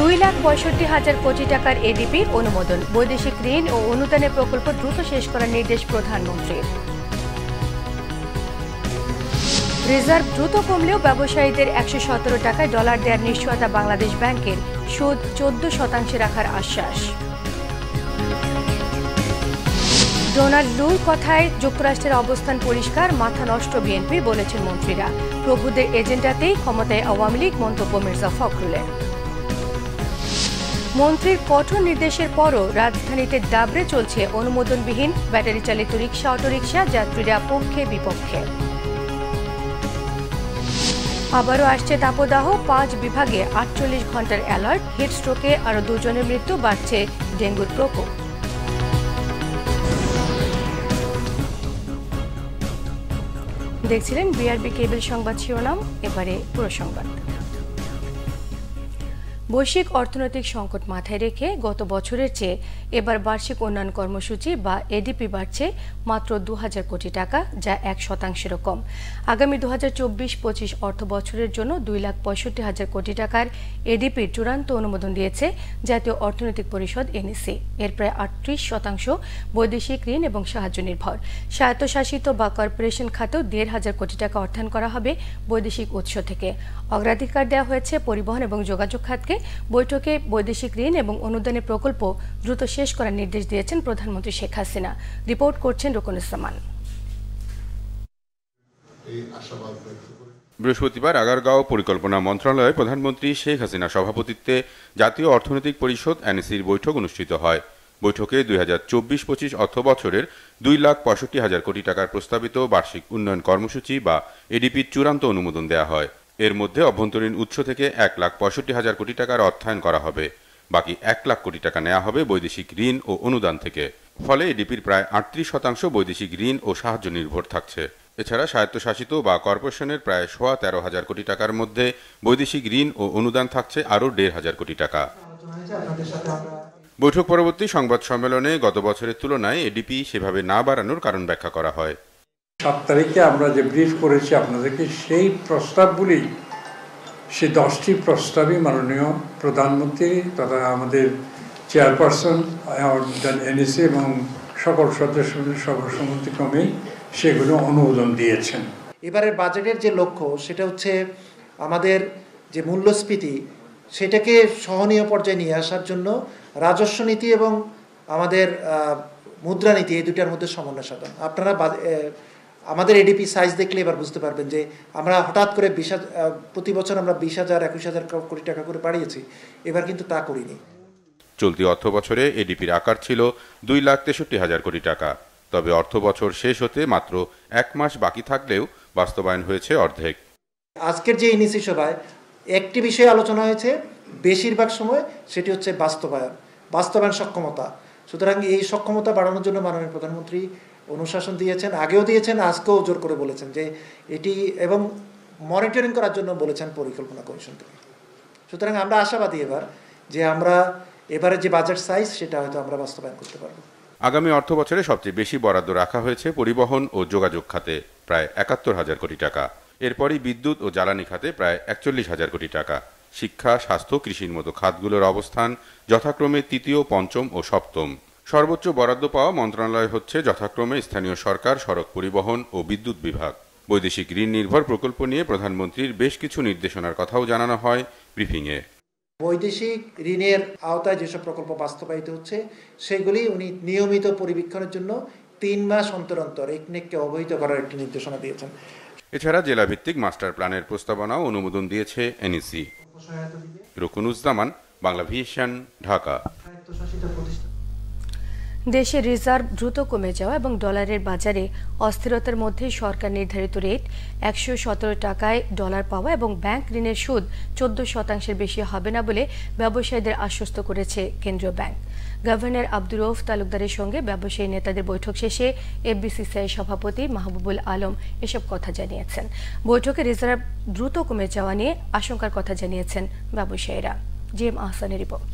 দুই লাখ পঁয়ষট্টি হাজার কোটি টাকার এডিপির অনুমোদন বৈদেশিক ঋণ ও অনুদানের প্রকল্প দ্রুত শেষ করার নির্দেশ প্রধানমন্ত্রীর রিজার্ভ দ্রুত কমলেও ব্যবসায়ীদের একশো সতেরো টাকায় ডলার দেওয়ার নিশ্চয়তা বাংলাদেশ ব্যাংকের সুদ চোদ্দ শতাংশে রাখার আশ্বাস ডোনাল্ড লুর কথায় যুক্তরাষ্ট্রের অবস্থান পরিষ্কার মাথা নষ্ট বিএনপি বলেছেন মন্ত্রীরা প্রভুদের এজেন্ডাতেই ক্ষমতায় আওয়ামী লীগ মন্তব্য মির্জা ফখরুলের মন্ত্রীর কঠোর নির্দেশের পরও রাজধানীতে ডাবড়ে চলছে অনুমোদনবিহীন ব্যাটারি চালিত রিক্সা অটোরিক্সা যাত্রীরা পক্ষে বিপক্ষে আবারও আসছে তাপদাহ পাঁচ বিভাগে আটচল্লিশ ঘন্টার অ্যালার্ট হিটস্ট্রোকে আরও দুজনের মৃত্যু বাড়ছে ডেঙ্গুর প্রকোপ দেখছিলেন বিআরবি কেবল সংবাদ শিরোনাম এবারে পুরো সংবাদ বৈশ্বিক অর্থনৈতিক সংকট মাথায় রেখে গত বছরের চেয়ে এবার বার্ষিক উন্নয়ন কর্মসূচি বা এডিপি বাড়ছে মাত্র দু কোটি টাকা যা এক শতাংশের কম আগামী দু হাজার চব্বিশ পঁচিশ অর্থ বছরের জন্য দুই লাখ পঁয়ষট্টি হাজার কোটি টাকার এডিপির চূড়ান্ত অনুমোদন দিয়েছে জাতীয় অর্থনৈতিক পরিষদ এনএসি e এর প্রায় আটত্রিশ শতাংশ বৈদেশিক ঋণ এবং সাহায্য নির্ভর স্বায়ত্তশাসিত বা কর্পোরেশন খাতেও দেড় হাজার কোটি টাকা অর্থায়ন করা হবে বৈদেশিক উৎস থেকে অগ্রাধিকার দেওয়া হয়েছে পরিবহন এবং যোগাযোগ খাতকে বৈঠকে বৈঠকে বৈদেশিক ঋণ এবং অনুদানের প্রকল্প দ্রুত শেষ করার নির্দেশ দিয়েছেন প্রধানমন্ত্রী শেখ হাসিনা রিপোর্ট করছেন রুকনুজ্জামান বৃহস্পতিবার আগারগাঁও পরিকল্পনা মন্ত্রণালয়ে প্রধানমন্ত্রী শেখ হাসিনা সভাপতিত্বে জাতীয় অর্থনৈতিক পরিষদ এনএসির বৈঠক অনুষ্ঠিত হয় বৈঠকে দুই হাজার চব্বিশ পঁচিশ অর্থ বছরের দুই লাখ পঁয়ষট্টি হাজার কোটি টাকার প্রস্তাবিত বার্ষিক উন্নয়ন কর্মসূচি বা এডিপির চূড়ান্ত অনুমোদন দেওয়া হয় এর মধ্যে অভ্যন্তরীণ উৎস থেকে এক লাখ পঁয়ষট্টি হাজার কোটি টাকার অর্থায়ন করা হবে বাকি এক লাখ কোটি টাকা নেওয়া হবে বৈদেশিক ঋণ ও অনুদান থেকে ফলে এডিপির প্রায় আটত্রিশ শতাংশ বৈদেশিক ঋণ ও সাহায্য নির্ভর থাকছে এছাড়া স্বায়ত্তশাসিত বা কর্পোরেশনের প্রায় সোয়া তেরো হাজার কোটি টাকার মধ্যে বৈদেশিক ঋণ ও অনুদান থাকছে আরও দেড় হাজার কোটি টাকা বৈঠক পরবর্তী সংবাদ সম্মেলনে গত বছরের তুলনায় এডিপি সেভাবে না বাড়ানোর কারণ ব্যাখ্যা করা হয় সাত তারিখে আমরা যে ব্রিফ করেছি আপনাদেরকে সেই প্রস্তাবগুলি সে দশটি প্রস্তাবই মাননীয় প্রধানমন্ত্রী তথা আমাদের চেয়ারপারসন এনএসি এবং সকল সদস্য সভাসম্মতিক্রমে সেগুলো অনুমোদন দিয়েছেন এবারের বাজেটের যে লক্ষ্য সেটা হচ্ছে আমাদের যে মূল্যস্ফীতি সেটাকে সহনীয় পর্যায়ে নিয়ে আসার জন্য রাজস্ব নীতি এবং আমাদের মুদ্রানীতি এই দুটার মধ্যে সমন্বয় সাধন আপনারা আমাদের এডিপি সাইজ দেখলে এবার বুঝতে পারবেন যে আমরা হঠাৎ করে বিশ প্রতি বছর আমরা বিশ হাজার একুশ হাজার কোটি টাকা করে বাড়িয়েছি এবার কিন্তু তা করিনি চলতি অর্থ বছরে এডিপির আকার ছিল দুই লাখ তেষট্টি হাজার কোটি টাকা তবে অর্থ বছর শেষ হতে মাত্র এক মাস বাকি থাকলেও বাস্তবায়ন হয়েছে অর্ধেক আজকের যে ইনিসি সভায় একটি বিষয়ে আলোচনা হয়েছে বেশিরভাগ সময় সেটি হচ্ছে বাস্তবায়ন বাস্তবায়ন সক্ষমতা সুতরাং এই সক্ষমতা বাড়ানোর জন্য মাননীয় প্রধানমন্ত্রী অনুশাসন দিয়েছেন আগেও দিয়েছেন আজকেও জোর করে বলেছেন যে এটি এবং মনিটরিং করার জন্য বলেছেন পরিকল্পনা কমিশনকে সুতরাং আমরা আশাবাদী এবার যে আমরা এবারে যে বাজেট সাইজ সেটা হয়তো আমরা বাস্তবায়ন করতে পারবো আগামী অর্থ বছরে সবচেয়ে বেশি বরাদ্দ রাখা হয়েছে পরিবহন ও যোগাযোগ খাতে প্রায় একাত্তর হাজার কোটি টাকা এরপরই বিদ্যুৎ ও জ্বালানি খাতে প্রায় একচল্লিশ হাজার কোটি টাকা শিক্ষা স্বাস্থ্য কৃষির মতো খাতগুলোর অবস্থান যথাক্রমে তৃতীয় পঞ্চম ও সপ্তম সর্বোচ্চ বরাদ্দ পাওয়া মন্ত্রণালয় হচ্ছে যথাক্রমে স্থানীয় সরকার সড়ক পরিবহন ও বিদ্যুৎ বিভাগ বৈদেশিক ঋণ নির্ভর প্রকল্প নিয়ে প্রধানমন্ত্রীর বেশ কিছু নির্দেশনার কথাও জানানো হয় ব্রিফিংয়ে বৈদেশিক ঋণের আওতায় যেসব প্রকল্প বাস্তবায়িত হচ্ছে সেগুলি উনি নিয়মিত পরিবীক্ষণের জন্য তিন মাস অন্তর অন্তর একনেককে অবহিত করার একটি নির্দেশনা দিয়েছেন এছাড়া জেলাভিত্তিক মাস্টার প্ল্যানের প্রস্তাবনা অনুমোদন দিয়েছে এনইসি রকুনুজ্জামান বাংলা ভিশন ঢাকা দেশে রিজার্ভ দ্রুত কমে যাওয়া এবং ডলারের বাজারে অস্থিরতার মধ্যে সরকার নির্ধারিত রেট একশো সতেরো টাকায় ডলার পাওয়া এবং ব্যাংক ঋণের সুদ চোদ্দ শতাংশের বেশি হবে না বলে ব্যবসায়ীদের আশ্বস্ত করেছে কেন্দ্রীয় ব্যাংক গভর্নর আব্দুর রৌফ তালুকদারের সঙ্গে ব্যবসায়ী নেতাদের বৈঠক শেষে এফবিসিসিআই সভাপতি মাহবুবুল আলম এসব কথা জানিয়েছেন বৈঠকে রিজার্ভ দ্রুত কমে যাওয়া নিয়ে আশঙ্কার কথা জানিয়েছেন ব্যবসায়ীরা জে এম আহসানের রিপোর্ট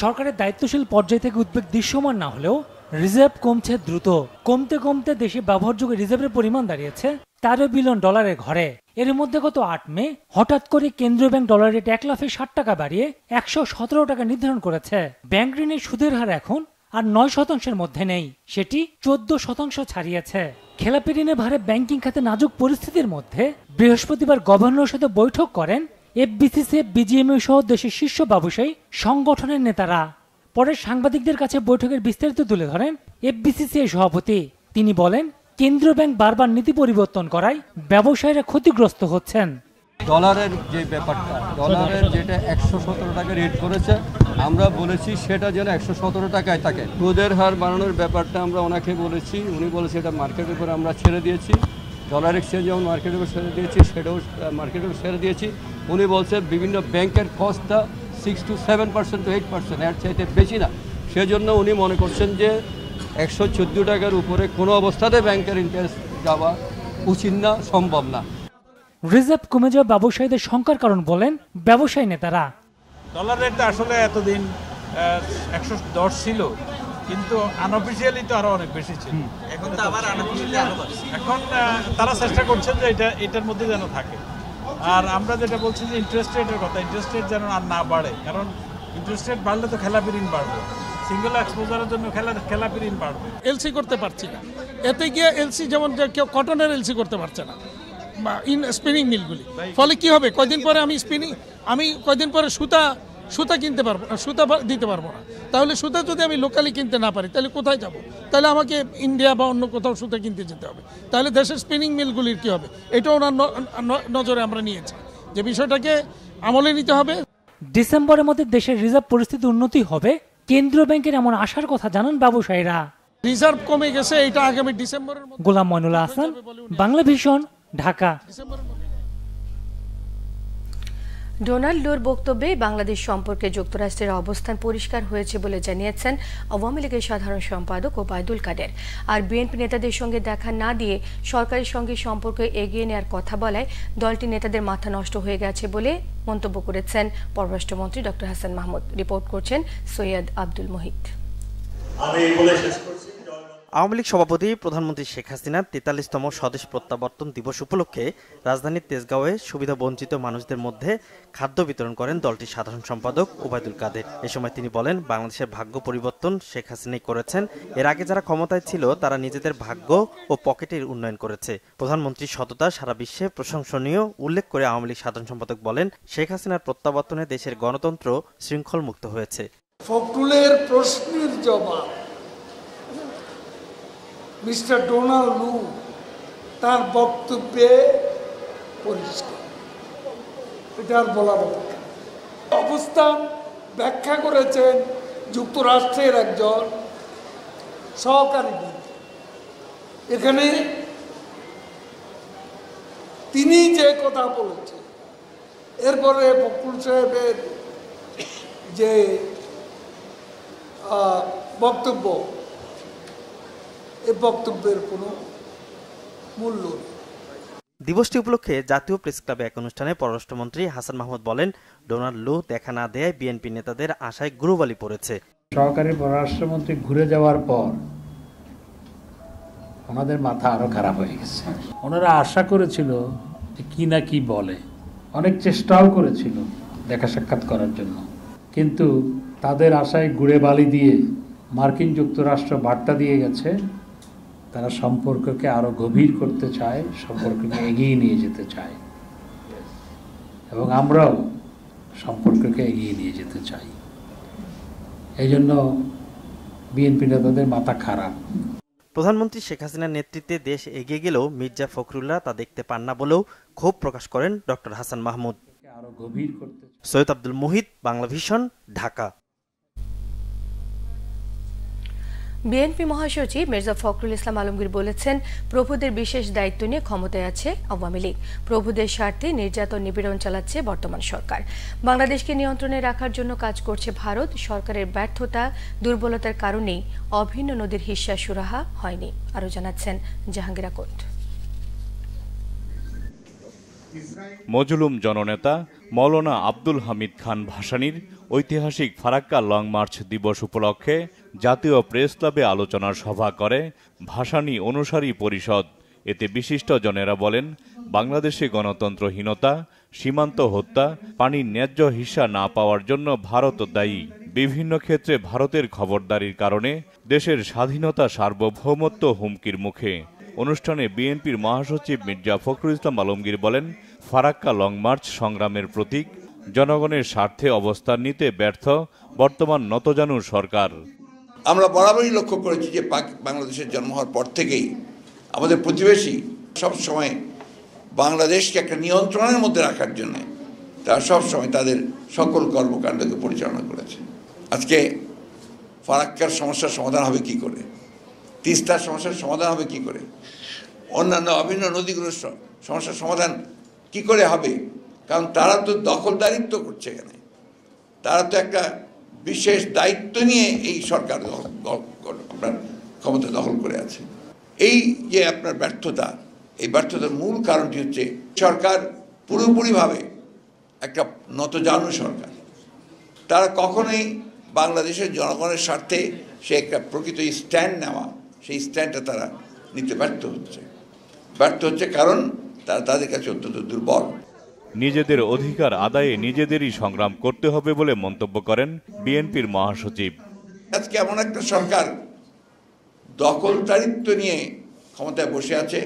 সরকারের দায়িত্বশীল পর্যায় থেকে উদ্বেগ দৃশ্যমান না হলেও রিজার্ভ কমছে দ্রুত কমতে কমতে দেশে ব্যবহারযোগ্য রিজার্ভের পরিমাণ দাঁড়িয়েছে তেরো বিলিয়ন ডলারের ঘরে এর মধ্যে গত আট মে হঠাৎ করে কেন্দ্রীয় ব্যাংক ডলার রেট এক লাফে ষাট টাকা বাড়িয়ে একশো সতেরো টাকা নির্ধারণ করেছে ব্যাংক ঋণের সুদের হার এখন আর নয় শতাংশের মধ্যে নেই সেটি চোদ্দ শতাংশ ছাড়িয়েছে খেলাপি ঋণে ভারে ব্যাংকিং খাতে নাজুক পরিস্থিতির মধ্যে বৃহস্পতিবার গভর্নরের সাথে বৈঠক করেন এফবিসিসি বিজিএমইউ e সহ দেশের শীর্ষ ব্যবসায়ী সংগঠনের নেতারা পরে সাংবাদিকদের কাছে বৈঠকের বিস্তারিত তুলে ধরেন এর সভাপতি তিনি বলেন কেন্দ্রীয় ব্যাংক বারবার নীতি পরিবর্তন করায় ব্যবসায়ীরা ক্ষতিগ্রস্ত হচ্ছেন ডলারের যে ব্যাপারটা ডলারের যেটা একশো সতেরো টাকা রেট করেছে আমরা বলেছি সেটা যেন একশো সতেরো টাকায় থাকে রোদের হার বাড়ানোর ব্যাপারটা আমরা ওনাকে বলেছি উনি বলেছে এটা মার্কেটের উপরে আমরা ছেড়ে দিয়েছি ডলার এক্সচেঞ্জ যেমন মার্কেটের উপর ছেড়ে দিয়েছি সেটাও মার্কেটের উপর ছেড়ে দিয়েছি উনি বলছে বিভিন্ন ব্যাংকের কস্টটা six to seven percent to eight percent এর চাইতে বেশি না সেজন্য উনি মনে করছেন যে একশো চোদ্দো টাকার উপরে কোনো অবস্থাতে ব্যাংকের ইন্টারেস্ট যাওয়া উচিত না সম্ভব না রিজার্ভ কমে যাওয়া ব্যবসায়ীদের শঙ্কার কারণ বলেন ব্যবসায়ী নেতারা ডলার রেটটা আসলে এতদিন একশো দশ ছিল কিন্তু আনঅফিসিয়ালি তো আরো অনেক বেশি ছিল এখন তো আবার এখন তারা চেষ্টা করছেন যে এটা এটার মধ্যে যেন থাকে আর আমরা যেটা বলছি যে ইন্টারেস্ট রেটের কথা ইন্টারেস্ট রেট যেন আর না বাড়ে কারণ ইন্টারেস্ট রেট বাড়লে তো খেলাপি ঋণ বাড়বে সিঙ্গেল এক্সপোজারের জন্য খেলা খেলাপি ঋণ বাড়বে এলসি করতে পারছি না এতে গিয়ে এলসি যেমন কেউ কটনের এলসি করতে পারছে না ইন স্পিনিং মিলগুলি ফলে কি হবে কয়দিন পরে আমি স্পিনিং আমি কয়দিন পরে সুতা সুতা কিনতে পারবো না সুতা দিতে পারবো না তাহলে সুতা যদি আমি লোকালি কিনতে না পারি তাহলে কোথায় যাব। তাহলে আমাকে ইন্ডিয়া বা অন্য কোথাও সুতা কিনতে যেতে হবে তাহলে দেশের স্পিনিং মিলগুলির কী হবে এটা ওনার নজরে আমরা নিয়েছি যে বিষয়টাকে আমলে নিতে হবে ডিসেম্বরের মধ্যে দেশের রিজার্ভ পরিস্থিতি উন্নতি হবে কেন্দ্রীয় ব্যাংকের এমন আশার কথা জানান ব্যবসায়ীরা রিজার্ভ কমে গেছে এটা আগামী ডিসেম্বরের গোলাম মনুল্লাহ হাসান বাংলা ভিশন ঢাকা ডোনাল্ড লোর বক্তব্যে বাংলাদেশ সম্পর্কে যুক্তরাষ্ট্রের অবস্থান পরিষ্কার হয়েছে বলে জানিয়েছেন আওয়ামী লীগের সাধারণ সম্পাদক ওবায়দুল কাদের আর বিএনপি নেতাদের সঙ্গে দেখা না দিয়ে সরকারের সঙ্গে সম্পর্ক এগিয়ে নেওয়ার কথা বলায় দলটি নেতাদের মাথা নষ্ট হয়ে গেছে বলে মন্তব্য করেছেন পররাষ্ট্রমন্ত্রী ডক্টর হাসান মাহমুদ রিপোর্ট করছেন সৈয়দ আব্দুল মহিত আমি বলে শেষ করছি আওয়ামী লীগ সভাপতি প্রধানমন্ত্রী শেখ হাসিনা তেতাল্লিশতম স্বদেশ প্রত্যাবর্তন দিবস উপলক্ষে রাজধানীর তেজগাঁওয়ে সুবিধা বঞ্চিত মানুষদের মধ্যে খাদ্য বিতরণ করেন দলটির সাধারণ সম্পাদক ওবায়দুল কাদের এ সময় তিনি বলেন বাংলাদেশের ভাগ্য পরিবর্তন শেখ হাসিনাই করেছেন এর আগে যারা ক্ষমতায় ছিল তারা নিজেদের ভাগ্য ও পকেটের উন্নয়ন করেছে প্রধানমন্ত্রী সততা সারা বিশ্বে প্রশংসনীয় উল্লেখ করে আওয়ামী লীগ সাধারণ সম্পাদক বলেন শেখ হাসিনার প্রত্যাবর্তনে দেশের গণতন্ত্র শৃঙ্খল মুক্ত হয়েছে ফখরুলের প্রশ্নের জবাব মিস্টার ডোনাল্ড লু তার বক্তব্যে পরিষ্কার এটা আর বলার অবস্থান ব্যাখ্যা করেছেন যুক্তরাষ্ট্রের একজন সহকারী মন্ত্রী এখানে তিনি যে কথা বলেছেন এরপরে বকুল সাহেবের যে বক্তব্য বক্তব্যের কোনো মূল্য দিবসটি উপলক্ষে জাতীয় প্রেস ক্লাবে এক অনুষ্ঠানে পররাষ্ট্রমন্ত্রী হাসান মাহমুদ বলেন ডোনাল্ড লু দেখা না দেয় বিএনপি নেতাদের আশায় গুরুবালি পড়েছে সহকারী পররাষ্ট্রমন্ত্রী ঘুরে যাওয়ার পর ওনাদের মাথা আরো খারাপ হয়ে গেছে ওনারা আশা করেছিল যে কি না কি বলে অনেক চেষ্টাও করেছিল দেখা সাক্ষাৎ করার জন্য কিন্তু তাদের আশায় গুড়ে বালি দিয়ে মার্কিন যুক্তরাষ্ট্র বার্তা দিয়ে গেছে তারা সম্পর্ককে আরও গভীর করতে চায় সম্পর্ককে এগিয়ে নিয়ে যেতে চায় এবং আমরাও সম্পর্ককে এগিয়ে নিয়ে যেতে চাই এই জন্য বিএনপি নেতাদের মাথা খারাপ প্রধানমন্ত্রী শেখ হাসিনার নেতৃত্বে দেশ এগিয়ে গেলেও মির্জা ফখরুল্লাহ তা দেখতে পান না বলেও ক্ষোভ প্রকাশ করেন doctor Hasan Mahmud Syed Abdul Muhith Bangla Vision Dhaka BNP মহাসচিব মির্জা ফখরুল ইসলাম আলমগীর বলেছেন প্রভুদের বিশেষ দায়িত্ব নিয়ে ক্ষমতায় আছে আওয়ামী লীগ প্রভুদের স্বার্থে নির্যাতন নিপীড়ন চালাচ্ছে বর্তমান সরকার বাংলাদেশকে নিয়ন্ত্রণে রাখার জন্য কাজ করছে ভারত সরকারের ব্যর্থতা দুর্বলতার কারণেই অভিন্ন নদীর হিসা সুরাহা হয়নি আরও জানাচ্ছেন জাহাঙ্গীরা কোট মজলুম জননেতা মৌলানা আব্দুল হামিদ খান ভাসানির ঐতিহাসিক ফারাক্কা লং মার্চ দিবস উপলক্ষে জাতীয় প্রেস ক্লাবে আলোচনা সভা করে ভাষানী অনুসারী পরিষদ এতে বিশিষ্ট জনেরা বলেন বাংলাদেশে গণতন্ত্রহীনতা সীমান্ত হত্যা পানির ন্যায্য হিসা না পাওয়ার জন্য ভারত দায়ী বিভিন্ন ক্ষেত্রে ভারতের খবরদারির কারণে দেশের স্বাধীনতা সার্বভৌমত্ব হুমকির মুখে অনুষ্ঠানে বিএনপির মহাসচিব মির্জা ফখরুল ইসলাম আলমগীর বলেন ফারাক্কা লং মার্চ সংগ্রামের প্রতীক জনগণের স্বার্থে অবস্থান নিতে ব্যর্থ বর্তমান নতজানু সরকার আমরা বরাবরই লক্ষ্য করেছি যে পাক বাংলাদেশের জন্ম হওয়ার পর থেকেই আমাদের প্রতিবেশী সবসময় বাংলাদেশকে একটা নিয়ন্ত্রণের মধ্যে রাখার জন্য তারা সবসময় তাদের সকল কর্মকাণ্ডকে পরিচালনা করেছে আজকে ফারাক্কার সমস্যার সমাধান হবে কি করে তিস্তার সমস্যার সমাধান হবে কি করে অন্যান্য অভিন্ন নদীগুলোর সমস্যার সমাধান কি করে হবে কারণ তারা তো দখলদারিত্ব করছে এখানে তারা তো একটা বিশেষ দায়িত্ব নিয়ে এই সরকার আপনার ক্ষমতা দখল করে আছে এই যে আপনার ব্যর্থতা এই ব্যর্থতার মূল কারণটি হচ্ছে সরকার পুরোপুরিভাবে একটা নতজানু সরকার তারা কখনোই বাংলাদেশের জনগণের স্বার্থে সে একটা প্রকৃত স্ট্যান্ড নেওয়া সেই স্ট্যান্ডটা তারা নিতে ব্যর্থ হচ্ছে ব্যর্থ হচ্ছে কারণ তারা তাদের কাছে অত্যন্ত দুর্বল নিজেদের অধিকার আদায়ে নিজেদেরই সংগ্রাম করতে হবে বলে মন্তব্য করেন বিএনপির মহাসচিব আজকে এমন একটা সরকার দখলদারিত্ব নিয়ে ক্ষমতায় বসে আছে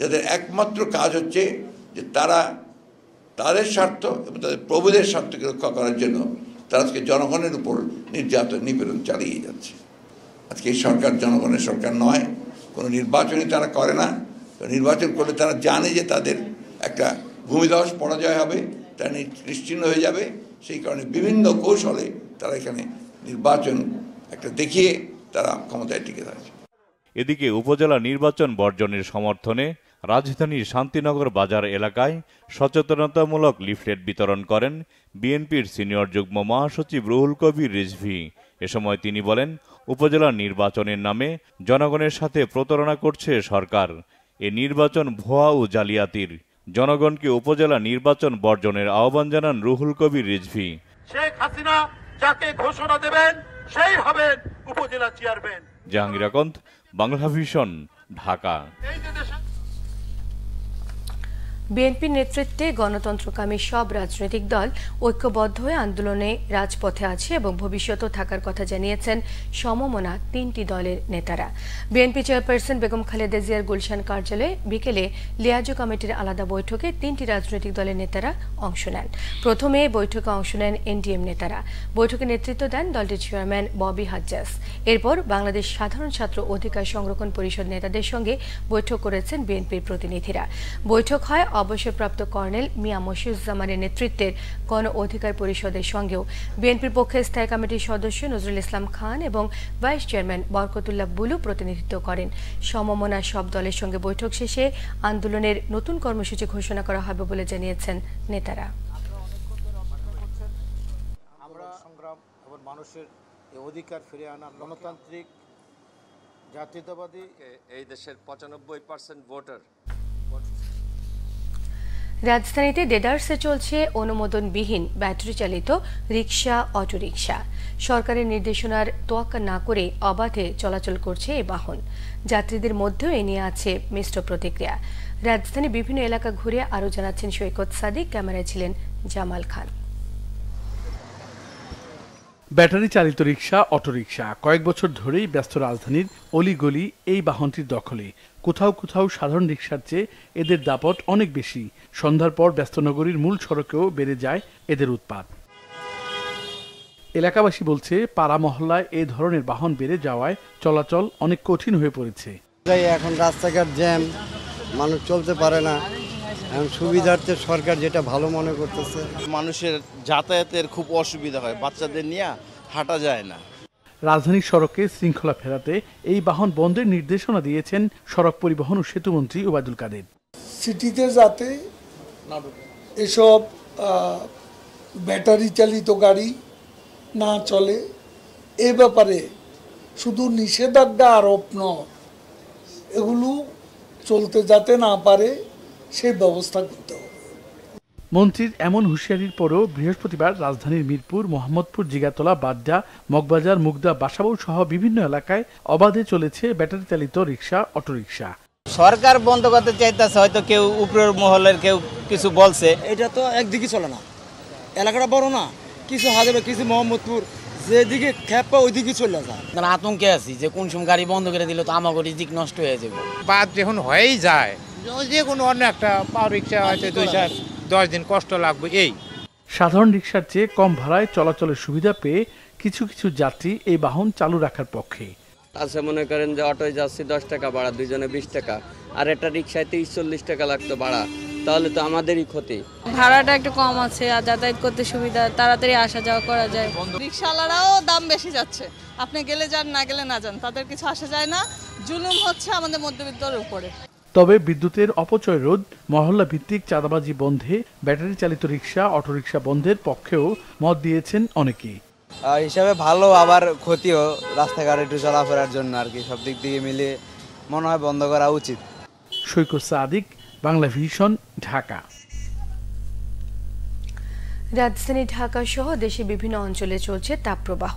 যাদের একমাত্র কাজ হচ্ছে যে তারা তাদের স্বার্থ এবং তাদের প্রভুদের স্বার্থকে রক্ষা করার জন্য তারা আজকে জনগণের উপর নির্যাতন নিপীড়ন চালিয়ে যাচ্ছে আজকে এই সরকার জনগণের সরকার নয় কোনো নির্বাচনই তারা করে না নির্বাচন করলে তারা জানে যে তাদের একটা ভূমিধস পরাজয় হবে তারা নিশ্চিন্ন হয়ে যাবে সেই কারণে বিভিন্ন কৌশলে তারা এখানে নির্বাচন একটা দেখিয়ে তারা ক্ষমতায় টিকে থাকছে এদিকে উপজেলা নির্বাচন বর্জনের সমর্থনে রাজধানীর শান্তিনগর বাজার এলাকায় সচেতনতামূলক লিফলেট বিতরণ করেন বিএনপির সিনিয়র যুগ্ম মহাসচিব রুহুল কবির রিজভি এ সময় তিনি বলেন উপজেলা নির্বাচনের নামে জনগণের সাথে প্রতারণা করছে সরকার এ নির্বাচন ভুয়া ও জালিয়াতির জনগণকে উপজেলা নির্বাচন বর্জনের আহ্বান জানান রুহুল কবির রিজভি শেখ হাসিনা যাকে ঘোষণা দেবেন সেই হবেন উপজেলা চেয়ারম্যান জাহাঙ্গীর আকন্ত বাংলা ভিশন ঢাকা বিএনপির নেতৃত্বে গণতন্ত্রকামী সব রাজনৈতিক দল ঐক্যবদ্ধ হয়ে আন্দোলনে রাজপথে আছে এবং ভবিষ্যতও থাকার কথা জানিয়েছেন সমমনা তিনটি দলের নেতারা বিএনপি চেয়ারপারসন বেগম খালেদা জিয়ার গুলশান কার্যালয়ে বিকেলে লিয়াজু কমিটির আলাদা বৈঠকে তিনটি রাজনৈতিক দলের নেতারা অংশ নেন প্রথমে বৈঠকে অংশ নেন এনডিএম নেতারা বৈঠকে নেতৃত্ব দেন দলটির চেয়ারম্যান ববি হাজ্জাস এরপর বাংলাদেশ সাধারণ ছাত্র অধিকার সংরক্ষণ পরিষদ নেতাদের সঙ্গে বৈঠক করেছেন বিএনপির প্রতিনিধিরা বৈঠক হয় অবসরপ্রাপ্ত কর্নেল মিয়া মশিউজ্জামানের নেতৃত্বের গণ অধিকার পরিষদের সঙ্গেও বিএনপির পক্ষে স্থায়ী কমিটির সদস্য নজরুল ইসলাম খান এবং ভাইস চেয়ারম্যান বরকতুল্লাহ বুলু প্রতিনিধিত্ব করেন সমমনা সব দলের সঙ্গে বৈঠক শেষে আন্দোলনের নতুন কর্মসূচি ঘোষণা করা হবে বলে জানিয়েছেন নেতারা মানুষের অধিকার ফিরে আনা গণতান্ত্রিক জাতীয়তাবাদী এই দেশের পঁচানব্বই পার্সেন্ট ভোটার রাজধানীতে ডেডার্সে চলছে অনুমোদনবিহীন ব্যাটারি চালিত রিক্সা অটোরিকশা সরকারের নির্দেশনার তোয়াক্কা না করে অবাধে চলাচল করছে এ বাহন যাত্রীদের মধ্যেও এ নিয়ে আছে মিশ্র প্রতিক্রিয়া রাজধানী বিভিন্ন এলাকা ঘুরে আরও জানাচ্ছেন সৈকত সাদিক ক্যামেরায় ছিলেন জামাল খান ব্যাটারি চালিত রিক্সা অটোরিকশা কয়েক বছর ধরেই ব্যস্ত রাজধানীর অলিগলি এই বাহনটির দখলে কোথাও কোথাও সাধারণ রিক্সার চেয়ে এদের দাপট অনেক বেশি সন্ধ্যার পর ব্যস্তনগরীর মূল সড়কেও বেড়ে যায় এদের উৎপাত এলাকাবাসী বলছে পাড়া মহল্লায় এ ধরনের বাহন বেড়ে যাওয়ায় চলাচল অনেক কঠিন হয়ে পড়েছে এখন রাস্তাঘাট জ্যাম মানুষ চলতে পারে না সুবিধার্থে সরকার যেটা ভালো মনে করতেছে মানুষের যাতায়াতের খুব অসুবিধা হয় বাচ্চাদের নিয়ে হাঁটা যায় না রাজধানী সড়কে শৃঙ্খলা ফেরাতে এই বাহন বন্ধের নির্দেশনা দিয়েছেন সড়ক পরিবহন ও সেতুমন্ত্রী ওবায়দুল কাদের সিটিতে যাতে এসব ব্যাটারি চালিত গাড়ি না চলে এ ব্যাপারে শুধু নিষেধাজ্ঞা আরোপ নয় এগুলো চলতে যাতে না পারে সেই ব্যবস্থা করতে হবে মন্ত্রীর এমন হুঁশিয়ারির পরেও বৃহস্পতিবার রাজধানীর মিরপুর মোহাম্মদপুর জিগাতলা বাড্ডা মগবাজার মুগদা বাসাবৌ সহ বিভিন্ন এলাকায় অবাধে চলেছে ব্যাটারি চালিত রিক্সা অটোরিক্সা সরকার বন্ধ করতে চাইতেছে হয়তো কেউ উপরের মহলের কেউ কিছু বলছে এটা তো একদিকে চলে না এলাকাটা বড় না কিছু হাজার কিছু মোহাম্মদপুর যেদিকে খেপা ওইদিকে চলে যায় আতঙ্কে আছি যে কোন সময় গাড়ি বন্ধ করে দিল তো আমাগরি দিক নষ্ট হয়ে যাবে বাদ যখন হয়েই যায় যে কোনো অন্য একটা পাওয়ার রিক্সা হয়তো দুই চার দশ দিন কষ্ট লাগবে এই সাধারণ রিক্সার চেয়ে কম ভাড়ায় চলাচলের সুবিধা পেয়ে কিছু কিছু যাত্রী এই বাহন চালু রাখার পক্ষে আছে মনে করেন যে অটোয় যাচ্ছি দশ টাকা ভাড়া দুইজনে বিশ টাকা আর একটা রিক্সায় তেইশ চল্লিশ টাকা লাগতো ভাড়া তাহলে তো আমাদেরই ক্ষতি ভাড়াটা একটু কম আছে আর যাতায়াত করতে সুবিধা তাড়াতাড়ি আসা যাওয়া করা যায় রিক্সাওয়ালারাও দাম বেশি যাচ্ছে আপনি গেলে যান না গেলে না যান তাদের কিছু আসা যায় না জুলুম হচ্ছে আমাদের মধ্যবিত্তর উপরে তবে বিদ্যুতের অপচয় রোধ মহল্লা ভিত্তিক চাঁদাবাজি বন্ধে ব্যাটারি চালিত রিক্সা অটোরিক্সা বন্ধের পক্ষেও মত দিয়েছেন অনেকেই হিসাবে ভালো আবার ক্ষতিও রাস্তাঘাটে একটু চলাফেরার জন্য আর কি সব দিক দিয়ে মিলিয়ে মনে হয় বন্ধ করা উচিত সৈকত সাদিক বাংলা ভিশন ঢাকা রাজধানী ঢাকা সহ দেশের বিভিন্ন অঞ্চলে চলছে তাপপ্রবাহ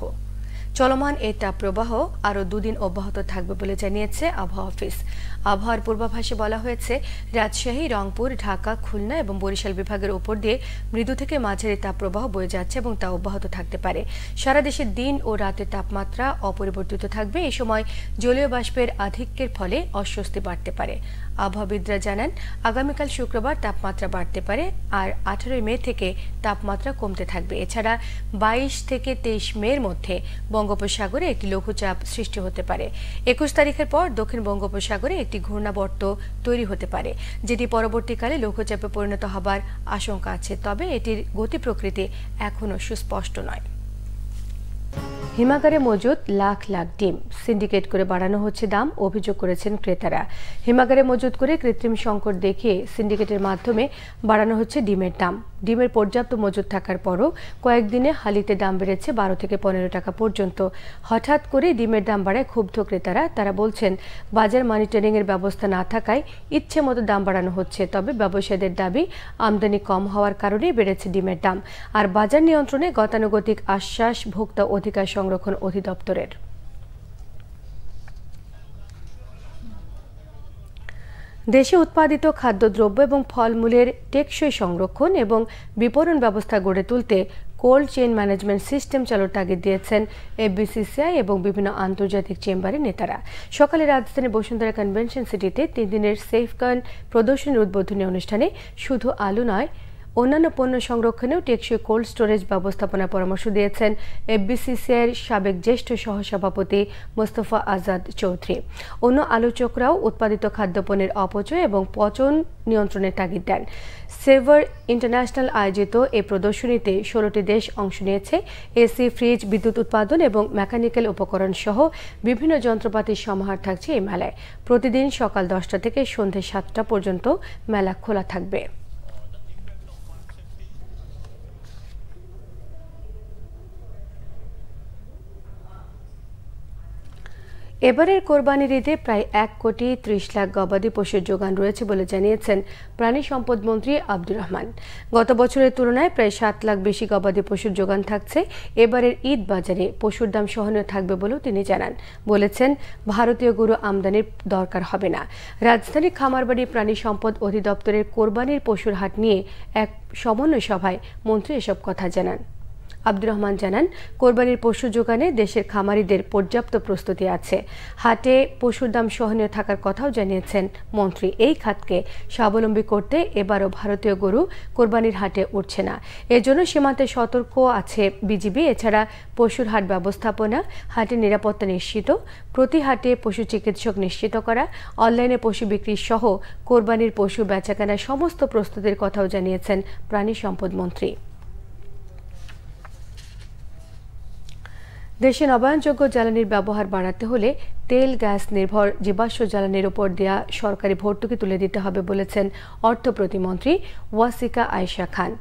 চলমান এই তাপপ্রবাহ আরও দুদিন অব্যাহত থাকবে বলে জানিয়েছে আবহাওয়া অফিস আবহাওয়ার পূর্বাভাসে বলা হয়েছে রাজশাহী রংপুর ঢাকা খুলনা এবং বরিশাল বিভাগের উপর দিয়ে মৃদু থেকে মাঝারি তাপপ্রবাহ বয়ে যাচ্ছে এবং তা অব্যাহত থাকতে পারে সারা দেশে দিন ও রাতের তাপমাত্রা অপরিবর্তিত থাকবে এ সময় জলীয় বাষ্পের আধিক্যের ফলে অস্বস্তি বাড়তে পারে আবহাওয়াবিদরা জানান আগামীকাল শুক্রবার তাপমাত্রা বাড়তে পারে আর আঠারোই মে থেকে তাপমাত্রা কমতে থাকবে এছাড়া বাইশ থেকে তেইশ মের মধ্যে বঙ্গোপসাগরে একটি লঘুচাপ সৃষ্টি হতে পারে একুশ তারিখের পর দক্ষিণ বঙ্গোপসাগরে একটি ঘূর্ণাবর্ত তৈরি হতে পারে যেটি পরবর্তীকালে লঘুচাপে পরিণত হবার আশঙ্কা আছে তবে এটির গতি প্রকৃতি এখনও সুস্পষ্ট নয় হিমাগারে মজুদ লাখ লাখ ডিম সিন্ডিকেট করে বাড়ানো হচ্ছে দাম অভিযোগ করেছেন ক্রেতারা হিমাগারে মজুদ করে কৃত্রিম সংকট দেখিয়ে সিন্ডিকেটের মাধ্যমে বাড়ানো হচ্ছে ডিমের দাম ডিমের পর্যাপ্ত মজুদ থাকার পরও কয়েকদিনে হালিতে দাম বেড়েছে বারো থেকে পনেরো টাকা পর্যন্ত হঠাৎ করে ডিমের দাম বাড়ায় ক্ষুব্ধ ক্রেতারা তারা বলছেন বাজার এর ব্যবস্থা না থাকায় ইচ্ছে মতো দাম বাড়ানো হচ্ছে তবে ব্যবসায়ীদের দাবি আমদানি কম হওয়ার কারণেই বেড়েছে ডিমের দাম আর বাজার নিয়ন্ত্রণে গতানুগতিক আশ্বাস ভোক্তা অধিকার সংরক্ষণ অধিদপ্তরের দেশে উৎপাদিত খাদ্যদ্রব্য এবং ফলমূলের টেকসই সংরক্ষণ এবং বিপণন ব্যবস্থা গড়ে তুলতে কোল্ড চেইন ম্যানেজমেন্ট সিস্টেম চালুর তাগিদ দিয়েছেন এফবিসিসিআই এবং বিভিন্ন আন্তর্জাতিক চেম্বারের নেতারা সকালে রাজধানীর বসুন্ধরা কনভেনশন সিটিতে তিন দিনের সেফগান প্রদর্শনীর উদ্বোধনী অনুষ্ঠানে শুধু আলু নয় অন্যান্য পণ্য সংরক্ষণেও টেকসই কোল্ড স্টোরেজ ব্যবস্থাপনা পরামর্শ দিয়েছেন এফবিসিসিআইয়ের সাবেক জ্যেষ্ঠ সহসভাপতি মোস্তফা আজাদ চৌধুরী অন্য আলোচকরাও উৎপাদিত খাদ্যপণ্যের অপচয় এবং পচন নিয়ন্ত্রণের তাগিদ দেন সেভার ইন্টারন্যাশনাল আয়োজিত এই প্রদর্শনীতে ষোলোটি দেশ অংশ নিয়েছে এসি ফ্রিজ বিদ্যুৎ উৎপাদন এবং মেকানিক্যাল উপকরণ সহ বিভিন্ন যন্ত্রপাতির সমাহার থাকছে এই মেলায় প্রতিদিন সকাল দশটা থেকে সন্ধ্যে সাতটা পর্যন্ত মেলা খোলা থাকবে এবারের কোরবানির ঈদে প্রায় এক কোটি ত্রিশ লাখ গবাদি পশুর যোগান রয়েছে বলে জানিয়েছেন প্রাণী সম্পদ মন্ত্রী আব্দুর রহমান গত বছরের তুলনায় প্রায় সাত লাখ বেশি গবাদি পশুর যোগান থাকছে এবারের ঈদ বাজারে পশুর দাম সহনীয় থাকবে বলেও তিনি জানান বলেছেন ভারতীয় গরু আমদানির দরকার হবে না রাজধানী খামারবাড়ি প্রাণী সম্পদ অধিদপ্তরের কোরবানির পশুর হাট নিয়ে এক সমন্বয় সভায় মন্ত্রী এসব কথা জানান আব্দুর রহমান জানান কোরবানির পশু যোগানে দেশের খামারিদের পর্যাপ্ত প্রস্তুতি আছে হাটে পশুর দাম সহনীয় থাকার কথাও জানিয়েছেন মন্ত্রী এই খাতকে স্বাবলম্বী করতে এবারও ভারতীয় গরু কোরবানির হাটে উঠছে না এজন্য সীমান্তে সতর্ক আছে বিজিবি এছাড়া পশুর হাট ব্যবস্থাপনা হাটের নিরাপত্তা নিশ্চিত প্রতি হাটে পশু চিকিৎসক নিশ্চিত করা অনলাইনে পশু বিক্রি সহ কোরবানির পশু বেচাকেনা সমস্ত প্রস্তুতির কথাও জানিয়েছেন প্রাণী সম্পদ মন্ত্রী দেশে নবায়নযোগ্য জ্বালানির ব্যবহার বাড়াতে হলে তেল গ্যাস নির্ভর জীবাশ্ম জ্বালানির ওপর দেয়া সরকারি ভর্তুকি তুলে দিতে হবে বলেছেন অর্থ প্রতিমন্ত্রী Wasika Ayesha Khan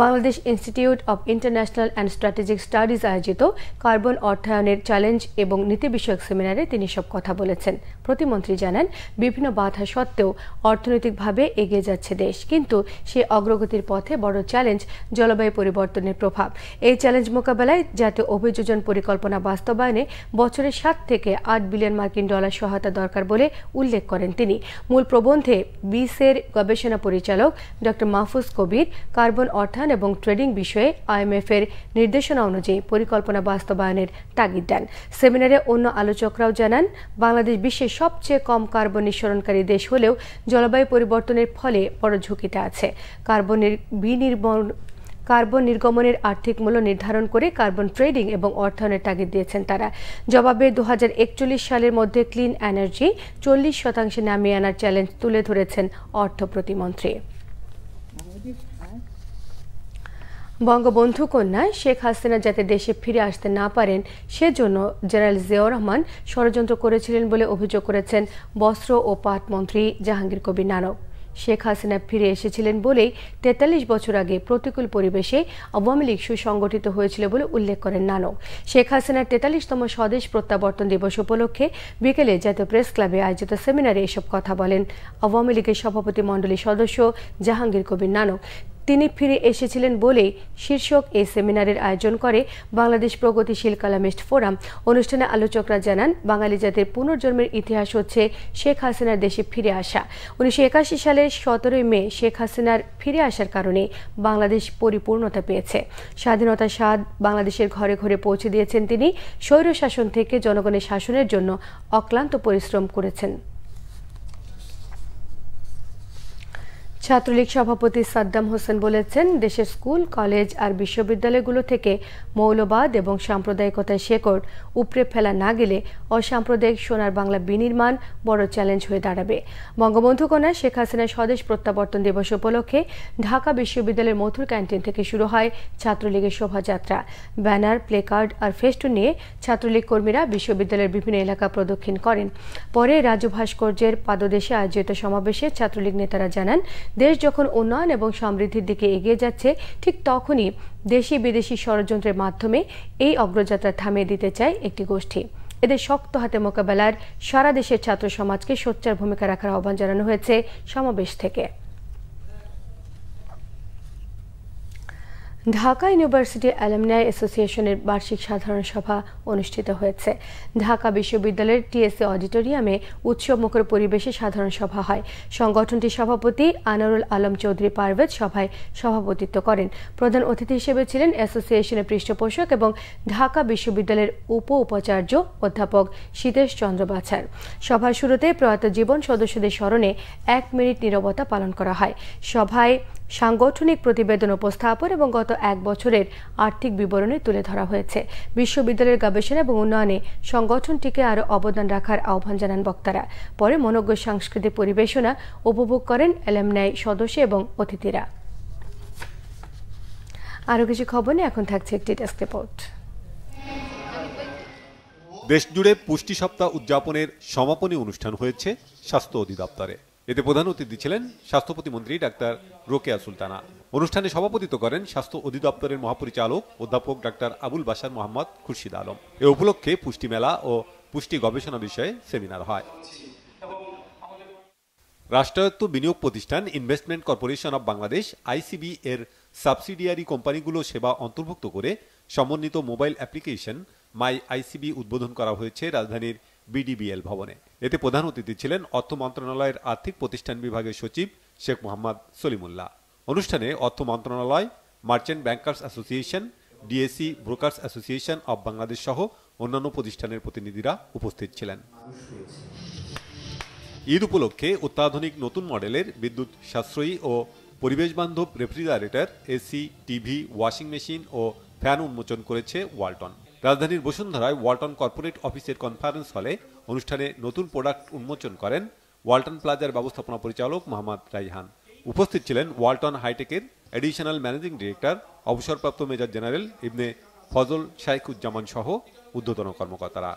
Bangladesh Institute of International and Strategic Studies আয়োজিত কার্বন অর্থায়নের চ্যালেঞ্জ এবং নীতি বিষয়ক সেমিনারে তিনি সব কথা বলেছেন প্রতিমন্ত্রী জানান বিভিন্ন বাধা সত্ত্বেও অর্থনৈতিকভাবে এগিয়ে যাচ্ছে দেশ কিন্তু সে অগ্রগতির পথে বড় চ্যালেঞ্জ জলবায়ু পরিবর্তনের প্রভাব এই চ্যালেঞ্জ মোকাবেলায় জাতীয় অভিযোজন পরিকল্পনা বাস্তবায়নে বছরে সাত থেকে আট বিলিয়ন বিলিয়ন মার্কিন ডলার সহায়তা দরকার বলে উল্লেখ করেন তিনি মূল প্রবন্ধে বিসের গবেষণা পরিচালক ড মাহফুজ কবির কার্বন অর্থায়ন এবং ট্রেডিং বিষয়ে এর নির্দেশনা অনুযায়ী পরিকল্পনা বাস্তবায়নের তাগিদ দেন সেমিনারে অন্য আলোচকরাও জানান বাংলাদেশ বিশ্বের সবচেয়ে কম কার্বন নিঃসরণকারী দেশ হলেও জলবায়ু পরিবর্তনের ফলে বড় ঝুঁকিটা আছে কার্বনের বিনির্মণ কার্বন নির্গমনের আর্থিক মূল্য নির্ধারণ করে কার্বন ট্রেডিং এবং অর্থায়নের তাগিদ দিয়েছেন তারা জবাবে দু সালের মধ্যে ক্লিন এনার্জি চল্লিশ শতাংশে নামিয়ে আনার চ্যালেঞ্জ তুলে ধরেছেন অর্থ প্রতিমন্ত্রী বঙ্গবন্ধু কন্যা শেখ হাসিনা যাতে দেশে ফিরে আসতে না পারেন সেজন্য জেনারেল জিয়াউর রহমান ষড়যন্ত্র করেছিলেন বলে অভিযোগ করেছেন বস্ত্র ও পাট মন্ত্রী জাহাঙ্গীর কবির নানক শেখ হাসিনা ফিরে এসেছিলেন বলেই তেতাল্লিশ বছর আগে প্রতিকূল পরিবেশে আওয়ামী লীগ সুসংগঠিত হয়েছিল বলে উল্লেখ করেন নানো শেখ হাসিনার তেতাল্লিশতম স্বদেশ প্রত্যাবর্তন দিবস উপলক্ষে বিকেলে জাতীয় প্রেস ক্লাবে আয়োজিত সেমিনারে এসব কথা বলেন আওয়ামী লীগের সভাপতি মণ্ডলীর সদস্য জাহাঙ্গীর কবির নানক তিনি ফিরে এসেছিলেন বলেই শীর্ষক এই সেমিনারের আয়োজন করে বাংলাদেশ প্রগতিশীল কালামিস্ট ফোরাম অনুষ্ঠানে আলোচকরা জানান বাঙালি জাতির পুনর্জন্মের ইতিহাস হচ্ছে শেখ হাসিনার দেশে ফিরে আসা উনিশশো সালের সতেরোই মে শেখ হাসিনার ফিরে আসার কারণে বাংলাদেশ পরিপূর্ণতা পেয়েছে স্বাধীনতা স্বাদ বাংলাদেশের ঘরে ঘরে পৌঁছে দিয়েছেন তিনি স্বৈর শাসন থেকে জনগণের শাসনের জন্য অক্লান্ত পরিশ্রম করেছেন ছাত্রলীগ সভাপতি সাদ্দাম হোসেন বলেছেন দেশের স্কুল কলেজ আর বিশ্ববিদ্যালয়গুলো থেকে মৌলবাদ এবং সাম্প্রদায়িকতার শেকড় উপড়ে ফেলা না গেলে অসাম্প্রদায়িক সোনার বাংলা বিনির্মাণ বড় চ্যালেঞ্জ হয়ে দাঁড়াবে বঙ্গবন্ধু কন্যা শেখ হাসিনার স্বদেশ প্রত্যাবর্তন দিবস উপলক্ষে ঢাকা বিশ্ববিদ্যালয়ের মথুর ক্যান্টিন থেকে শুরু হয় ছাত্রলীগের শোভাযাত্রা ব্যানার প্লেকার্ড আর ফেস্টু নিয়ে ছাত্রলীগ কর্মীরা বিশ্ববিদ্যালয়ের বিভিন্ন এলাকা প্রদক্ষিণ করেন পরে রাজু ভাস্কর্যের পাদদেশে আয়োজিত সমাবেশে ছাত্রলীগ নেতারা জানান দেশ যখন উন্নয়ন এবং সমৃদ্ধির দিকে এগিয়ে যাচ্ছে ঠিক তখনই দেশি বিদেশি ষড়যন্ত্রের মাধ্যমে এই অগ্রযাত্রা থামিয়ে দিতে চায় একটি গোষ্ঠী এদের শক্ত হাতে মোকাবেলার সারা দেশের ছাত্র সমাজকে সোচ্চার ভূমিকা রাখার আহ্বান জানানো হয়েছে সমাবেশ থেকে ঢাকা ইউনিভার্সিটি অ্যালামনাই অ্যাসোসিয়েশনের বার্ষিক সাধারণ সভা অনুষ্ঠিত হয়েছে ঢাকা বিশ্ববিদ্যালয়ের টিএসএ অডিটোরিয়ামে উৎসবমুখর পরিবেশে সাধারণ সভা হয় সংগঠনটির সভাপতি আনারুল আলম চৌধুরী পারভেজ সভায় সভাপতিত্ব করেন প্রধান অতিথি হিসেবে ছিলেন অ্যাসোসিয়েশনের পৃষ্ঠপোষক এবং ঢাকা বিশ্ববিদ্যালয়ের উপ উপাচার্য অধ্যাপক সীতেশ চন্দ্র বাছার সভার শুরুতে প্রয়াত জীবন সদস্যদের স্মরণে এক মিনিট নিরবতা পালন করা হয় সভায় সাংগঠনিক প্রতিবেদন উপস্থাপন এবং গত এক বছরের আর্থিক বিবরণী তুলে ধরা হয়েছে বিশ্ববিদ্যালয়ের গবেষণা এবং উন্নয়নে সংগঠনটিকে আরও অবদান রাখার আহ্বান জানান বক্তারা পরে মনোজ্ঞ সাংস্কৃতিক পরিবেশনা উপভোগ করেন এলামনাই সদস্য এবং অতিথিরা আরও কিছু খবর নিয়ে এখন থাকছে একটি ডেস্ক রিপোর্ট দেশজুড়ে পুষ্টি সপ্তাহ উদযাপনের সমাপনী অনুষ্ঠান হয়েছে স্বাস্থ্য অধিদপ্তরে এতে প্রধান অতিথি ছিলেন স্বাস্থ্য প্রতিমন্ত্রী ডাক্তার রোকেয়া সুলতানা অনুষ্ঠানে সভাপতিত্ব করেন স্বাস্থ্য অধিদপ্তরের মহাপরিচালক অধ্যাপক ডাক্তার আবুল বাসার মোহাম্মদ খুরশিদ আলম এ উপলক্ষে পুষ্টি মেলা ও পুষ্টি গবেষণা বিষয়ে সেমিনার হয় রাষ্ট্রায়ত্ত বিনিয়োগ প্রতিষ্ঠান investment corporation of Bangladesh ICB এর সাবসিডিয়ারি কোম্পানিগুলো সেবা অন্তর্ভুক্ত করে সমন্বিত মোবাইল অ্যাপ্লিকেশন মাই আইসিবি উদ্বোধন করা হয়েছে রাজধানীর বিডিবিএল ভবনে এতে প্রধান অতিথি ছিলেন অর্থ মন্ত্রণালয়ের আর্থিক প্রতিষ্ঠান বিভাগের সচিব শেখ মোহাম্মদ সলিমুল্লাহ অনুষ্ঠানে অর্থ মন্ত্রণালয় merchant bankers association DSE brokers association of Bangladesh সহ অন্যান্য প্রতিষ্ঠানের প্রতিনিধিরা উপস্থিত ছিলেন ঈদ উপলক্ষে অত্যাধুনিক নতুন মডেলের বিদ্যুৎ সাশ্রয়ী ও পরিবেশ বান্ধব refrigerator AC TV washing machine ও ফ্যান উন্মোচন করেছে ওয়ালটন রাজধানীর বসুন্ধরায় ওয়ালটন কর্পোরেট অফিসের কনফারেন্স হলে অনুষ্ঠানে নতুন প্রোডাক্ট উন্মোচন করেন ওয়ালটন প্লাজার ব্যবস্থাপনা পরিচালক মোহাম্মদ রাইহান উপস্থিত ছিলেন ওয়ালটন হাইটেকের অ্যাডিশনাল ম্যানেজিং ডিরেক্টর অবসরপ্রাপ্ত মেজর জেনারেল ইবনে ফজল শাইকুজ্জামান সহ ঊর্ধ্বতন কর্মকর্তারা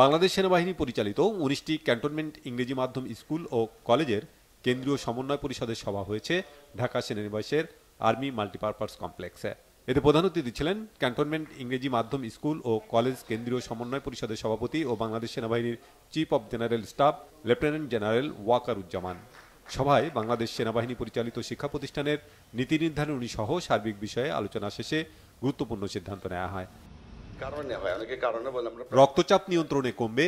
বাংলাদেশ সেনাবাহিনী পরিচালিত উনিশটি ক্যান্টনমেন্ট ইংরেজি মাধ্যম স্কুল ও কলেজের কেন্দ্রীয় সমন্বয় পরিষদের সভা হয়েছে ঢাকা সেনানিবাসের আর্মি মাল্টিপারপাস কমপ্লেক্সে এতে প্রধান অতিথি ছিলেন ক্যান্টনমেন্ট ইংরেজি মাধ্যম স্কুল ও কলেজ কেন্দ্রীয় সমন্বয় পরিষদের সভাপতি ও বাংলাদেশ সেনাবাহিনীর chief of general staff lieutenant general Wakeruzzaman সভায় বাংলাদেশ সেনাবাহিনী পরিচালিত শিক্ষা প্রতিষ্ঠানের নীতি উনি সহ সার্বিক বিষয়ে আলোচনা শেষে গুরুত্বপূর্ণ সিদ্ধান্ত নেওয়া হয় রক্তচাপ নিয়ন্ত্রণে কমবে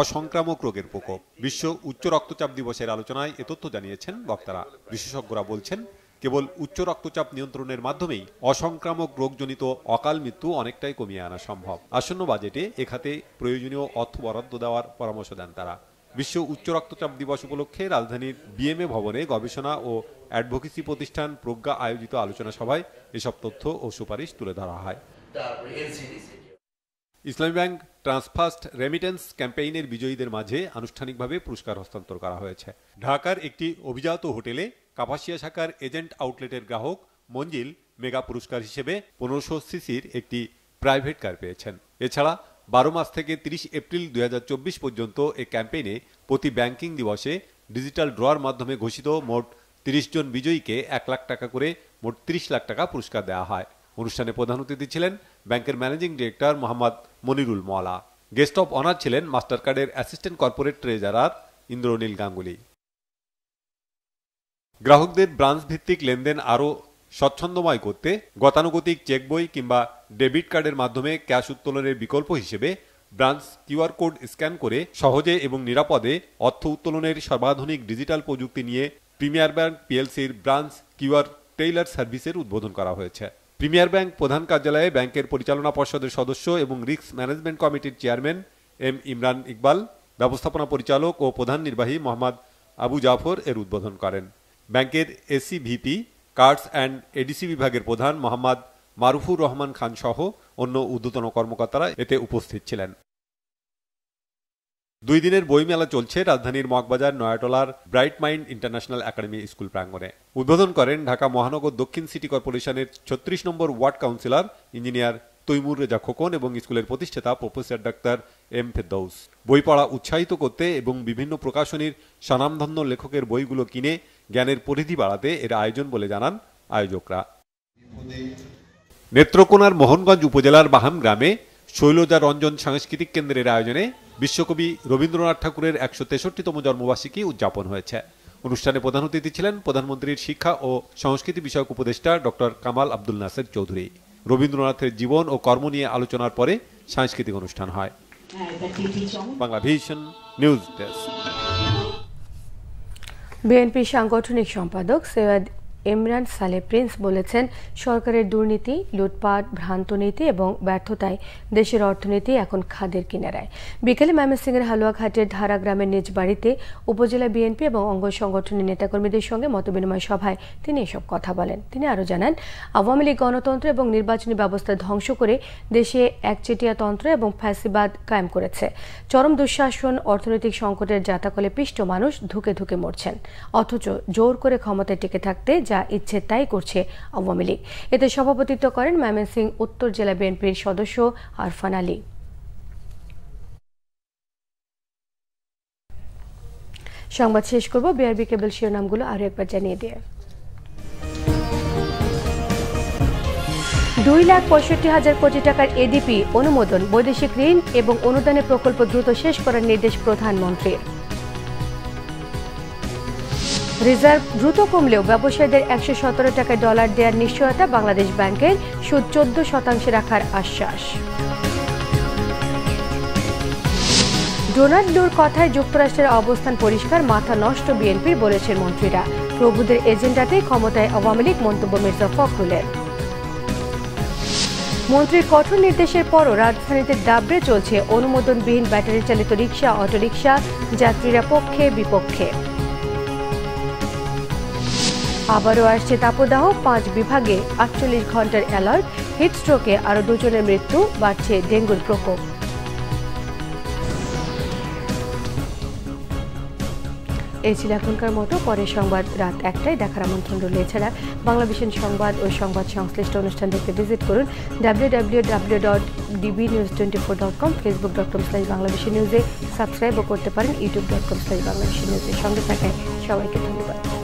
অসংক্রামক রোগের প্রকোপ বিশ্ব উচ্চ রক্তচাপ দিবসের আলোচনায় এ তথ্য জানিয়েছেন বক্তারা বিশেষজ্ঞরা বলছেন কেবল উচ্চ রক্তচাপ নিয়ন্ত্রণের মাধ্যমেই অসংক্রামক রোগজনিত অকাল মৃত্যু অনেকটাই কমিয়ে আনা সম্ভব আসন্ন বাজেটে এখাতে প্রয়োজনীয় অর্থ বরাদ্দ দেওয়ার পরামর্শ দেন তারা বিশ্ব উচ্চ রক্তচাপ দিবস উপলক্ষে রাজধানীর বিএমএ ভবনে গবেষণা ও অ্যাডভোকেসি প্রতিষ্ঠান প্রজ্ঞা আয়োজিত আলোচনা সভায় এসব তথ্য ও সুপারিশ তুলে ধরা হয় ইসলামী ব্যাংক ট্রান্সফার্স্ট রেমিটেন্স ক্যাম্পেইনের বিজয়ীদের মাঝে আনুষ্ঠানিকভাবে পুরস্কার হস্তান্তর করা হয়েছে ঢাকার একটি অভিজাত হোটেলে কাপাসিয়া শাখার এজেন্ট আউটলেটের গ্রাহক মঞ্জিল মেগা পুরস্কার হিসেবে পনেরোশো সিসির একটি প্রাইভেট কার পেয়েছেন এছাড়া বারো মাস থেকে ৩০ এপ্রিল দুই পর্যন্ত এ ক্যাম্পেইনে প্রতি ব্যাংকিং দিবসে ডিজিটাল ড্রয়ার মাধ্যমে ঘোষিত মোট ৩০ জন বিজয়ীকে এক লাখ টাকা করে মোট ৩০ লাখ টাকা পুরস্কার দেওয়া হয় অনুষ্ঠানে প্রধান অতিথি ছিলেন ব্যাংকের managing director Mohammad Monirul Mala guest of honour ছিলেন মাস্টার কার্ডের assistant corporate treasurer Indranil Ganguly গ্রাহকদের ব্রাঞ্চ ভিত্তিক লেনদেন আরও স্বচ্ছন্দময় করতে গতানুগতিক চেক বই কিংবা ডেবিট কার্ডের মাধ্যমে ক্যাশ উত্তোলনের বিকল্প হিসেবে ব্রাঞ্চ কিউআর কোড স্ক্যান করে সহজে এবং নিরাপদে অর্থ উত্তোলনের সর্বাধুনিক ডিজিটাল প্রযুক্তি নিয়ে প্রিমিয়ার ব্যাংক পিএলসির ব্রাঞ্চ কিউআর টেইলার সার্ভিসের উদ্বোধন করা হয়েছে প্রিমিয়ার ব্যাংক প্রধান কার্যালয়ে ব্যাংকের পরিচালনা পর্ষদের সদস্য এবং রিস্ক ম্যানেজমেন্ট কমিটির চেয়ারম্যান এম ইমরান ইকবাল ব্যবস্থাপনা পরিচালক ও প্রধান নির্বাহী মোহাম্মদ আবু জাফর এর উদ্বোধন করেন ব্যাংকের এসিভিপি কার্ডস অ্যান্ড এডিসি বিভাগের প্রধান মোহাম্মদ মারুফুর রহমান খান সহ অন্য ঊর্ধ্বতন কর্মকর্তারা এতে উপস্থিত ছিলেন দুই দিনের বইমেলা চলছে রাজধানীর মগবাজার নয়াটলার bright mind international academy school প্রাঙ্গণে উদ্বোধন করেন ঢাকা মহানগর দক্ষিণ সিটি কর্পোরেশনের ছত্রিশ নম্বর ward councillor engineer Taimur Reza Khokon এবং স্কুলের প্রতিষ্ঠাতা প্রফেসর ডাক্তার এম ফেরদৌস বই পড়া উৎসাহিত করতে এবং বিভিন্ন প্রকাশনীর স্বনামধন্য লেখকের বইগুলো কিনে জ্ঞানের পরিধি বাড়াতে এর আয়োজন বলে জানান আয়োজকরা নেত্রকোনার মোহনগঞ্জ উপজেলার বাহাম গ্রামে শৈলজা রঞ্জন সাংস্কৃতিক কেন্দ্রের আয়োজনে বিশ্বকবি রবীন্দ্রনাথ ঠাকুরের একশো তেষট্টিতম জন্মবার্ষিকী উদযাপন হয়েছে অনুষ্ঠানে প্রধান অতিথি ছিলেন প্রধানমন্ত্রীর শিক্ষা ও সংস্কৃতি বিষয়ক উপদেষ্টা ডক্টর কামাল আব্দুল নাসের চৌধুরী রবীন্দ্রনাথের জীবন ও কর্ম নিয়ে আলোচনার পরে সাংস্কৃতিক অনুষ্ঠান হয় Bangla Vision news desk BNP সাংগঠনিক সম্পাদক সৈয়দ ইমরান সালে প্রিন্স বলেছেন সরকারের দুর্নীতি লুটপাট ভ্রান্ত নীতি এবং ব্যর্থতায় দেশের অর্থনীতি এখন খাদের কিনারায় বিকেলে ময়মনসিংহের হালুয়াঘাটের ধারা গ্রামের নিজ বাড়িতে উপজেলা বিএনপি এবং অঙ্গ সংগঠনের নেতাকর্মীদের সঙ্গে মতবিনিময় সভায় তিনি এসব কথা বলেন তিনি আরও জানান আওয়ামী লীগ গণতন্ত্র এবং নির্বাচনী ব্যবস্থা ধ্বংস করে দেশে একচেটিয়া তন্ত্র এবং ফ্যাসিবাদ কায়েম করেছে চরম দুঃশাসন অর্থনৈতিক সংকটের জাতাকলে পিষ্ট মানুষ ধুকে ধুকে মরছেন অথচ জোর করে ক্ষমতায় টিকে থাকতে যা ইচ্ছে তাই করছে আওয়ামী লীগ এতে সভাপতিত্ব করেন ময়মনসিংহ উত্তর জেলা বিএনপির সদস্য আরফান আলী সংবাদ শেষ করব বিআরবি কেবল শিরোনামগুলো আরও একবার জানিয়ে দিয়ে দুই লাখ পঁয়ষট্টি হাজার কোটি টাকার এডিপি অনুমোদন বৈদেশিক ঋণ এবং অনুদানের প্রকল্প দ্রুত শেষ করার নির্দেশ প্রধানমন্ত্রীর রিজার্ভ দ্রুত কমলেও ব্যবসায়ীদের একশো সতেরো টাকায় ডলার দেওয়ার নিশ্চয়তা বাংলাদেশ ব্যাংকের সুদ চোদ্দ শতাংশে রাখার আশ্বাস ডোনাল্ড লুর কথায় যুক্তরাষ্ট্রের অবস্থান পরিষ্কার মাথা নষ্ট বিএনপির বলেছেন মন্ত্রীরা প্রভুদের এজেন্ডাতেই ক্ষমতায় আওয়ামী লীগ মন্তব্য মির্জা ফখরুলের মন্ত্রীর কঠোর নির্দেশের পরও রাজধানীতে দাবড়ে চলছে অনুমোদনবিহীন ব্যাটারি চালিত রিক্সা অটোরিক্সা যাত্রীরা পক্ষে বিপক্ষে আবারও আসছে তাপদাহ পাঁচ বিভাগে আটচল্লিশ ঘন্টার অ্যালার্ট হিটস্ট্রোকে আরও দুজনের মৃত্যু বাড়ছে ডেঙ্গুর প্রকোপ এই ছিল এখনকার মতো পরের সংবাদ রাত একটায় দেখার আমন্ত্রণ রইল এছাড়া বাংলাদেশের সংবাদ ও সংবাদ সংশ্লিষ্ট অনুষ্ঠান দেখতে ভিজিট করুন W W W dot DB news twenty four dot com Facebook dot com slash Bangladeshi নিউজে সাবস্ক্রাইবও করতে পারেন YouTube dot com slash Bangla নিউজের সঙ্গে থাকায় সবাইকে ধন্যবাদ